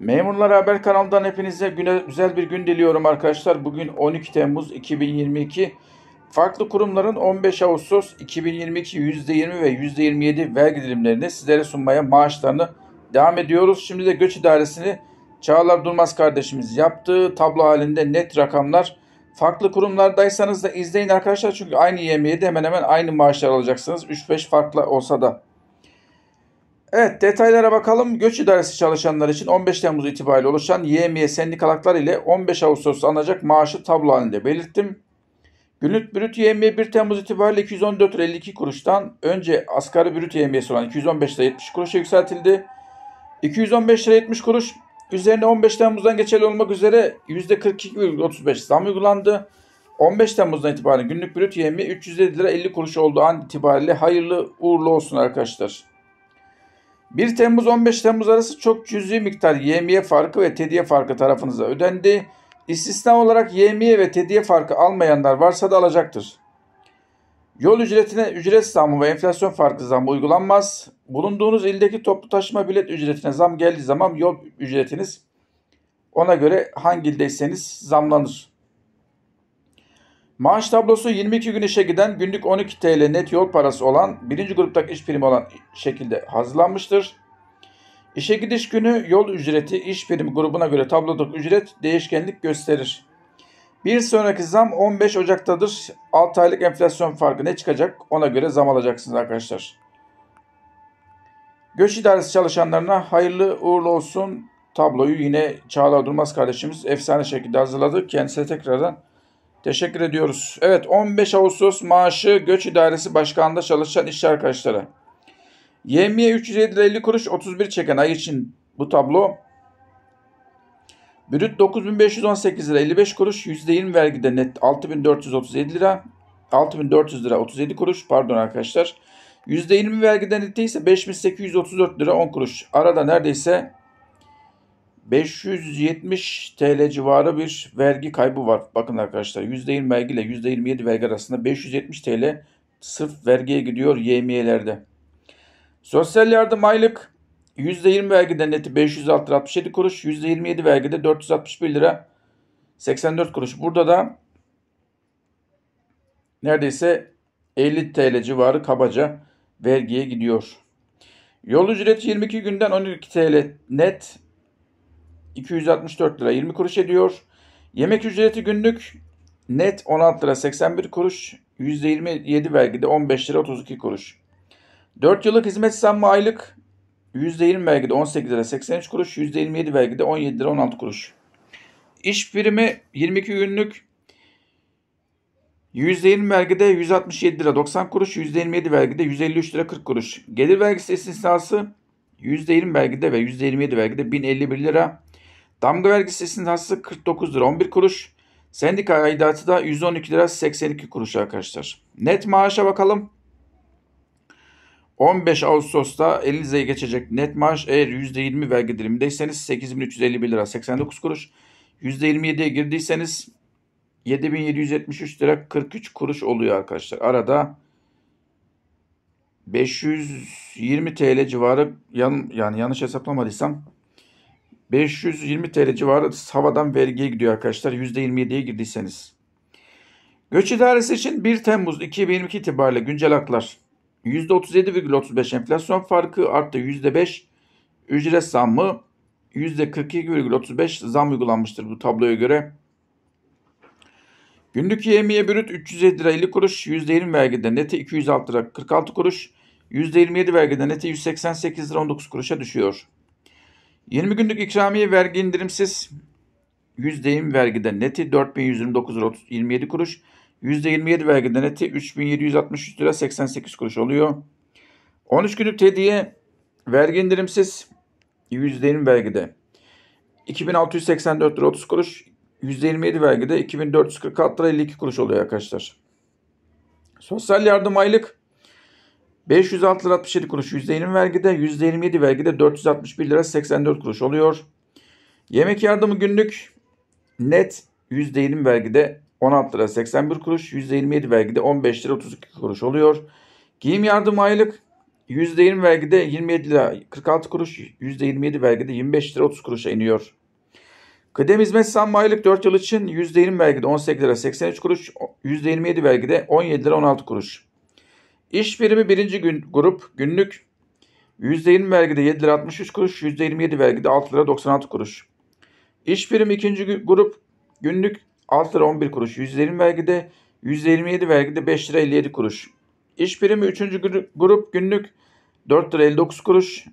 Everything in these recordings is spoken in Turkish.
Memurlar Haber kanalından hepinize güne, güzel bir gün diliyorum arkadaşlar. Bugün 12 Temmuz 2022. Farklı kurumların 15 Ağustos 2022 %20 ve %27 vergi dilimlerini sizlere sunmaya maaşlarını devam ediyoruz. Şimdi de göç idaresini Çağlar Durmaz kardeşimiz yaptığı Tablo halinde net rakamlar. Farklı kurumlardaysanız da izleyin arkadaşlar çünkü aynı yemeği de hemen hemen aynı maaşlar alacaksınız. 3-5 farklı olsa da. Evet detaylara bakalım. Göç İdaresi çalışanları için 15 Temmuz itibariyle oluşan YMY sendikalı haklar ile 15 Ağustos alınacak maaşı tablo halinde belirttim. Günlük brüt YMY 1 Temmuz itibariyle 214 lira 52 kuruştan önce asgari brüt YMY'si olan 215 lira 70 kuruşa yükseltildi. 215 lira 70 kuruş üzerine 15 Temmuz'dan geçerli olmak üzere %42,35 zam uygulandı. 15 Temmuz'dan itibaren günlük brüt YMY 307 lira 50 kuruş olduğu an itibariyle hayırlı uğurlu olsun arkadaşlar. 1 Temmuz 15 Temmuz arası çok cüzi miktar yemiye farkı ve tediye farkı tarafınıza ödendi. İstisna olarak yemiye ve tediye farkı almayanlar varsa da alacaktır. Yol ücretine ücret zamı ve enflasyon farkı zammı uygulanmaz. Bulunduğunuz ildeki toplu taşıma bilet ücretine zam geldiği zaman yol ücretiniz ona göre hangi ildeyseniz zamlanır. Maaş tablosu 22 gün işe giden günlük 12 TL net yol parası olan birinci gruptaki iş primi olan şekilde hazırlanmıştır. İşe gidiş günü yol ücreti iş primi grubuna göre tablodaki ücret değişkenlik gösterir. Bir sonraki zam 15 Ocak'tadır. 6 aylık enflasyon farkı ne çıkacak ona göre zam alacaksınız arkadaşlar. Göç idaresi çalışanlarına hayırlı uğurlu olsun tabloyu yine Çağla Durmaz kardeşimiz efsane şekilde hazırladı. Kendisine tekrardan Teşekkür ediyoruz. Evet 15 Ağustos maaşı Göç İdaresi Başkanı'nda çalışan işçi arkadaşlara. Yemiye 350 lira kuruş 31 çeken ay için bu tablo. Brüt 9518 lira 55 kuruş %20 vergide net 6437 lira 6400 lira 37 kuruş pardon arkadaşlar. %20 vergiden ise 5834 lira 10 kuruş. Arada neredeyse 570 TL civarı bir vergi kaybı var. Bakın arkadaşlar %20 vergi ile %27 vergi arasında 570 TL sırf vergiye gidiyor yemiyelerde. Sosyal yardım aylık %20 vergide neti 567 kuruş, %27 vergide 461 lira 84 kuruş. Burada da neredeyse 50 TL civarı kabaca vergiye gidiyor. Yol ücreti 22 günden 12 TL net 264 lira 20 kuruş ediyor. Yemek ücreti günlük net 16 lira 81 kuruş. %27 vergide 15 lira 32 kuruş. 4 yıllık hizmet zammı aylık %20 vergide 18 lira 83 kuruş. %27 vergide 17 lira 16 kuruş. İş birimi 22 günlük %20 vergide 167 lira 90 kuruş, %27 vergide 153 lira 40 kuruş. Gelir vergisi istisnası %20 vergide ve %27 vergide 1051 lira Damga vergisi istinası 49 lira 11 kuruş. Sendika aidatı da 112 lira 82 kuruş arkadaşlar. Net maaşa bakalım. 15 Ağustos'ta elinize geçecek net maaş eğer %20 vergi dilimindeyseniz 8351 lira 89 kuruş. %27'ye girdiyseniz 7773 lira 43 kuruş oluyor arkadaşlar. Arada 520 TL civarı yan, yani yanlış hesaplamadıysam 520 TL civarı havadan vergiye gidiyor arkadaşlar. %27'ye girdiyseniz. Göç idaresi için 1 Temmuz 2022 itibariyle güncel haklar. %37,35 enflasyon farkı arttı %5 ücret zammı %42,35 zam uygulanmıştır bu tabloya göre. Günlük yemiye bürüt 307 lira 50 kuruş, %20 vergide neti 206 lira 46 kuruş, %27 vergide neti 188 lira 19 kuruşa düşüyor. 20 günlük ikramiye vergi indirimsiz. %20 vergide neti 4129 lira 27 kuruş. %27 vergide neti 3763 lira 88 kuruş oluyor. 13 günlük hediye vergi indirimsiz. %20 vergide 2684 lira 30 kuruş. %27 vergide 2446 lira 52 kuruş oluyor arkadaşlar. Sosyal yardım aylık 506 lira 67 kuruş %20 vergide, %27 vergide 461 lira 84 kuruş oluyor. Yemek yardımı günlük net %20 vergide 16 lira 81 kuruş, %27 vergide 15 lira 32 kuruş oluyor. Giyim yardımı aylık %20 vergide 27 lira 46 kuruş, %27 vergide 25 lira 30 kuruşa iniyor. Kıdem hizmet zammı aylık 4 yıl için %20 vergide 18 lira 83 kuruş, %27 vergide 17 lira 16 kuruş. İş birimi birinci gün grup günlük %20 vergide 7 lira 63 kuruş, %27 vergide 6 lira 96 kuruş. İş birimi ikinci grup günlük 6 lira 11 kuruş, %20 vergide, %27 vergide 5 lira 57 kuruş. İş birimi üçüncü grup günlük 4 lira 59 kuruş,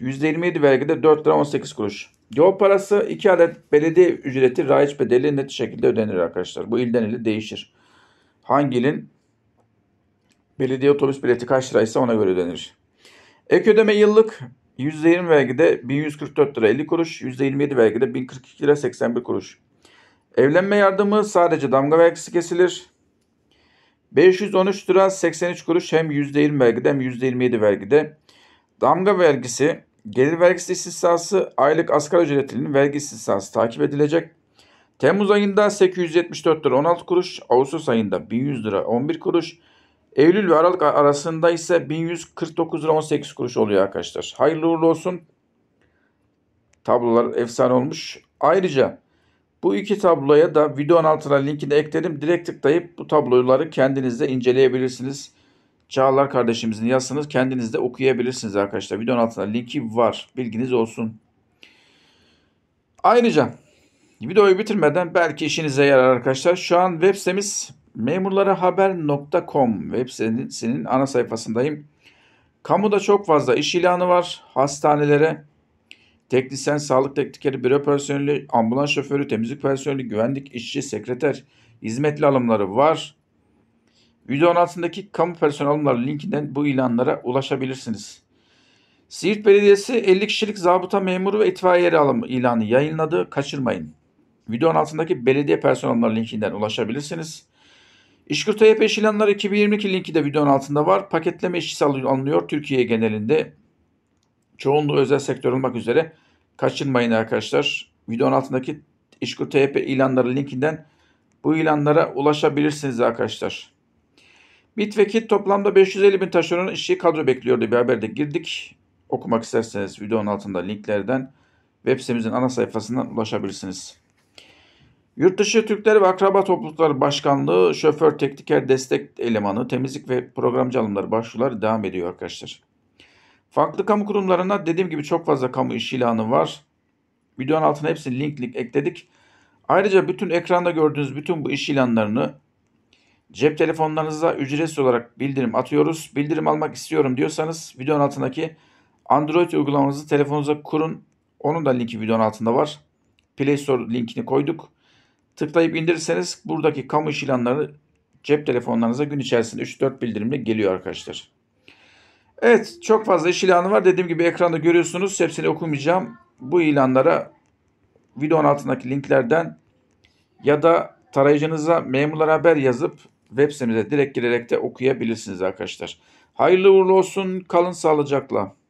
%27 vergide 4 lira 18 kuruş. Yol parası 2 adet belediye ücreti raiç bedeli net şekilde ödenir arkadaşlar. Bu ilden ile değişir. Hangi ilin Belediye otobüs bileti kaç liraysa ona göre ödenir. Ek ödeme yıllık %20 vergide 1144 lira 50 kuruş, %27 vergide 1042 lira 81 kuruş. Evlenme yardımı sadece damga vergisi kesilir. 513 lira 83 kuruş hem %20 vergide hem %27 vergide. Damga vergisi, gelir vergisi istisnası, aylık asgari ücretinin vergi istisnası takip edilecek. Temmuz ayında 874 lira 16 kuruş, Ağustos ayında 1100 lira 11 kuruş, Eylül ve Aralık arasında ise 1149 lira 18 kuruş oluyor arkadaşlar. Hayırlı uğurlu olsun. Tablolar efsane olmuş. Ayrıca bu iki tabloya da videonun altına linki de ekledim. Direkt tıklayıp bu tabloları kendiniz de inceleyebilirsiniz. Çağlar kardeşimizin yazısını kendiniz de okuyabilirsiniz arkadaşlar. Videonun altına linki var. Bilginiz olsun. Ayrıca videoyu bitirmeden belki işinize yarar arkadaşlar. Şu an web sitemiz memurlarahaber.com web sitesinin ana sayfasındayım. Kamuda çok fazla iş ilanı var. Hastanelere teknisyen, sağlık teknikeri, büro personeli, ambulans şoförü, temizlik personeli, güvenlik işçi, sekreter, hizmetli alımları var. Videonun altındaki kamu personel alımları linkinden bu ilanlara ulaşabilirsiniz. Siirt Belediyesi 50 kişilik zabıta memuru ve itfaiye alım ilanı yayınladı. Kaçırmayın. Videonun altındaki belediye personel alımları linkinden ulaşabilirsiniz. İşkurta Peş ilanları 2022 linki de videonun altında var. Paketleme işçisi alınıyor Türkiye genelinde. Çoğunluğu özel sektör olmak üzere. Kaçınmayın arkadaşlar. Videonun altındaki İşkur TYP ilanları linkinden bu ilanlara ulaşabilirsiniz arkadaşlar. Bit ve kit toplamda 550 bin taşeron işçi kadro bekliyordu bir haberde girdik. Okumak isterseniz videonun altında linklerden web sitemizin ana sayfasından ulaşabilirsiniz. Yurtdışı Türkleri ve Akraba Toplulukları Başkanlığı şoför tekniker destek elemanı temizlik ve programcı alımları başvuruları devam ediyor arkadaşlar. Farklı kamu kurumlarına dediğim gibi çok fazla kamu iş ilanı var. Videonun altına hepsini link link ekledik. Ayrıca bütün ekranda gördüğünüz bütün bu iş ilanlarını cep telefonlarınıza ücretsiz olarak bildirim atıyoruz. Bildirim almak istiyorum diyorsanız videonun altındaki Android uygulamanızı telefonunuza kurun. Onun da linki videonun altında var. Play Store linkini koyduk. Tıklayıp indirirseniz buradaki kamu iş ilanları cep telefonlarınıza gün içerisinde 3-4 bildirimle geliyor arkadaşlar. Evet çok fazla iş ilanı var. Dediğim gibi ekranda görüyorsunuz. Hepsini okumayacağım. Bu ilanlara videonun altındaki linklerden ya da tarayıcınıza memurlar haber yazıp web sitemize direkt girerek de okuyabilirsiniz arkadaşlar. Hayırlı uğurlu olsun. Kalın sağlıcakla.